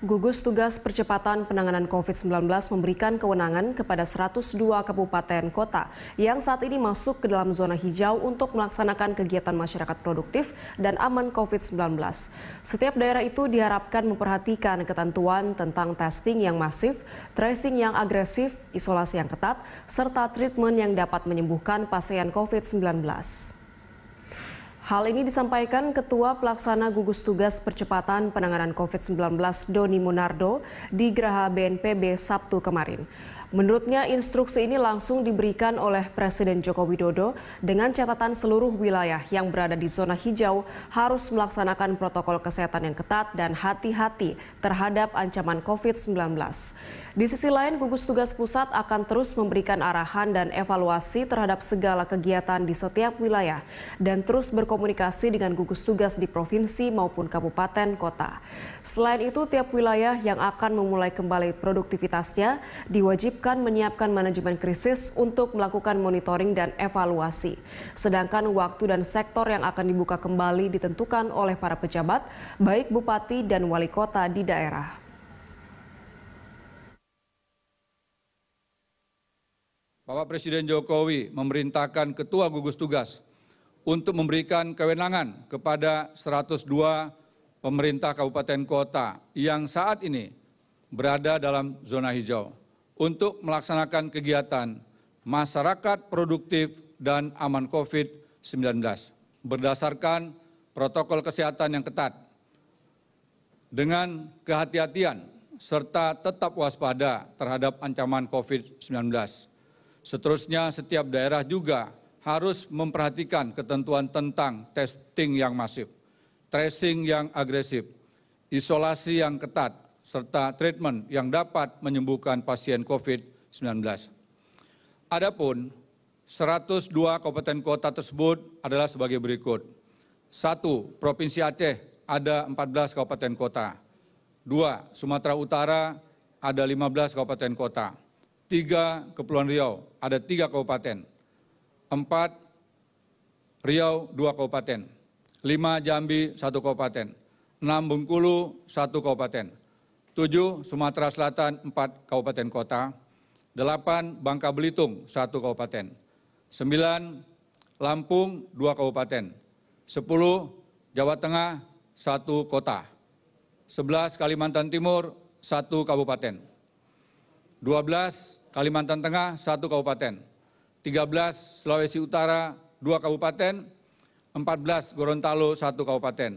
Gugus Tugas Percepatan Penanganan COVID-19 memberikan kewenangan kepada 102 kabupaten kota yang saat ini masuk ke dalam zona hijau untuk melaksanakan kegiatan masyarakat produktif dan aman COVID-19. Setiap daerah itu diharapkan memperhatikan ketentuan tentang testing yang masif, tracing yang agresif, isolasi yang ketat, serta treatment yang dapat menyembuhkan pasien COVID-19. Hal ini disampaikan Ketua Pelaksana Gugus Tugas Percepatan Penanganan COVID-19 Doni Munardo di Geraha BNPB Sabtu kemarin. Menurutnya instruksi ini langsung diberikan oleh Presiden Joko Widodo dengan catatan seluruh wilayah yang berada di zona hijau harus melaksanakan protokol kesehatan yang ketat dan hati-hati terhadap ancaman COVID-19. Di sisi lain, gugus tugas pusat akan terus memberikan arahan dan evaluasi terhadap segala kegiatan di setiap wilayah dan terus berkomunikasi dengan gugus tugas di provinsi maupun kabupaten kota. Selain itu, tiap wilayah yang akan memulai kembali produktivitasnya diwajibkan menyiapkan manajemen krisis untuk melakukan monitoring dan evaluasi. Sedangkan waktu dan sektor yang akan dibuka kembali ditentukan oleh para pejabat, baik bupati dan wali kota di daerah. Bapak Presiden Jokowi memerintahkan Ketua Gugus Tugas untuk memberikan kewenangan kepada 102 pemerintah kabupaten kota yang saat ini berada dalam zona hijau untuk melaksanakan kegiatan masyarakat produktif dan aman COVID-19 berdasarkan protokol kesehatan yang ketat dengan kehati-hatian serta tetap waspada terhadap ancaman COVID-19 Seterusnya setiap daerah juga harus memperhatikan ketentuan tentang testing yang masif, tracing yang agresif, isolasi yang ketat, serta treatment yang dapat menyembuhkan pasien COVID-19. Adapun 102 kabupaten kota tersebut adalah sebagai berikut. satu, Provinsi Aceh ada 14 kabupaten kota. dua, Sumatera Utara ada 15 kabupaten kota tiga Kepulauan Riau, ada tiga kabupaten. Empat Riau, dua kabupaten. Lima Jambi, satu kabupaten. Enam Bengkulu, satu kabupaten. Tujuh Sumatera Selatan, empat kabupaten kota. Delapan Bangka Belitung, satu kabupaten. Sembilan Lampung, dua kabupaten. Sepuluh Jawa Tengah, satu kota. Sebelas Kalimantan Timur, satu kabupaten. Dua belas Kalimantan Tengah satu kabupaten, 13 Sulawesi Utara dua kabupaten, 14 Gorontalo satu kabupaten,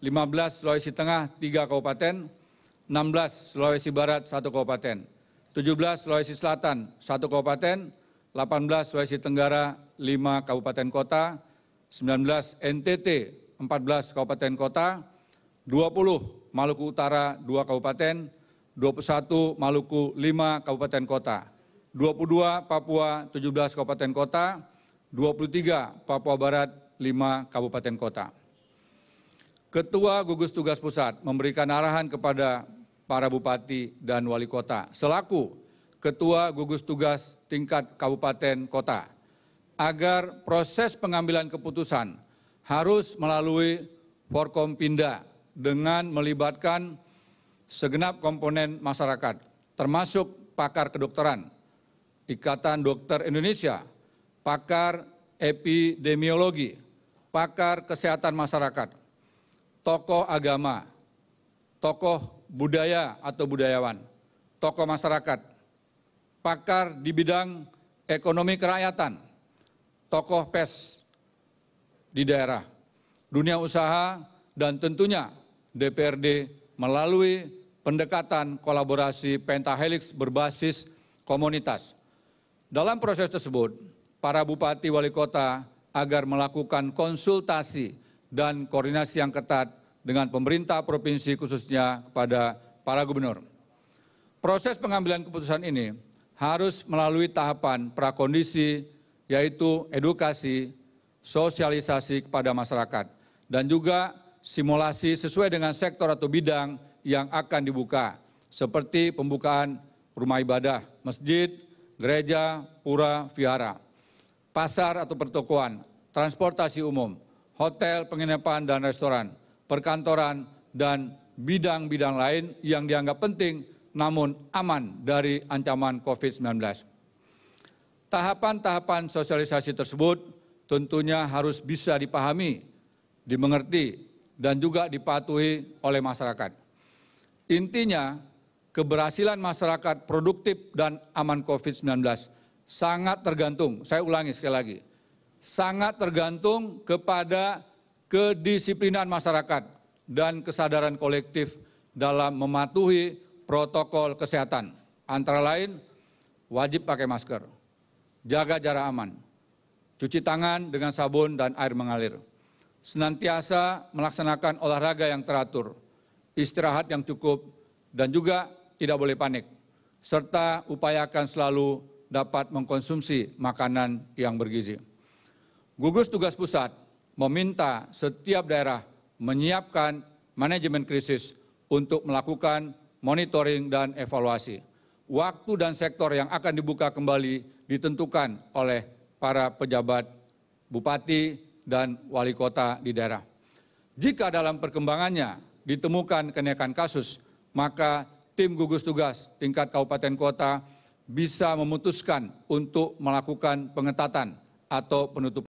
15 Sulawesi Tengah tiga kabupaten, 16 Sulawesi Barat satu kabupaten, 17 Sulawesi Selatan satu kabupaten, 18 Sulawesi Tenggara lima kabupaten kota, 19 NTT 14 kabupaten kota, 20 Maluku Utara dua kabupaten, 21 Maluku 5 kabupaten kota, 22 Papua 17 kabupaten kota, 23 Papua Barat 5 kabupaten kota. Ketua Gugus Tugas Pusat memberikan arahan kepada para bupati dan wali kota selaku Ketua Gugus Tugas tingkat kabupaten kota agar proses pengambilan keputusan harus melalui Forkompinda dengan melibatkan segenap komponen masyarakat, termasuk pakar kedokteran, Ikatan Dokter Indonesia, pakar epidemiologi, pakar kesehatan masyarakat, tokoh agama, tokoh budaya atau budayawan, tokoh masyarakat, pakar di bidang ekonomi kerakyatan, tokoh pes di daerah, dunia usaha, dan tentunya DPRD melalui pendekatan kolaborasi pentahelix berbasis komunitas. Dalam proses tersebut, para bupati wali kota agar melakukan konsultasi dan koordinasi yang ketat dengan pemerintah provinsi khususnya kepada para gubernur. Proses pengambilan keputusan ini harus melalui tahapan prakondisi yaitu edukasi, sosialisasi kepada masyarakat, dan juga simulasi sesuai dengan sektor atau bidang yang akan dibuka, seperti pembukaan rumah ibadah, masjid, gereja, pura, vihara, pasar atau pertokoan, transportasi umum, hotel, penginapan, dan restoran, perkantoran, dan bidang-bidang lain yang dianggap penting namun aman dari ancaman COVID-19. Tahapan-tahapan sosialisasi tersebut tentunya harus bisa dipahami, dimengerti, dan juga dipatuhi oleh masyarakat. Intinya, keberhasilan masyarakat produktif dan aman COVID-19 sangat tergantung, saya ulangi sekali lagi, sangat tergantung kepada kedisiplinan masyarakat dan kesadaran kolektif dalam mematuhi protokol kesehatan. Antara lain, wajib pakai masker, jaga jarak aman, cuci tangan dengan sabun dan air mengalir, senantiasa melaksanakan olahraga yang teratur, istirahat yang cukup, dan juga tidak boleh panik. Serta upayakan selalu dapat mengkonsumsi makanan yang bergizi. Gugus tugas pusat meminta setiap daerah menyiapkan manajemen krisis untuk melakukan monitoring dan evaluasi. Waktu dan sektor yang akan dibuka kembali ditentukan oleh para pejabat bupati dan wali kota di daerah. Jika dalam perkembangannya ditemukan kenaikan kasus, maka tim gugus tugas tingkat kabupaten kota bisa memutuskan untuk melakukan pengetatan atau penutupan.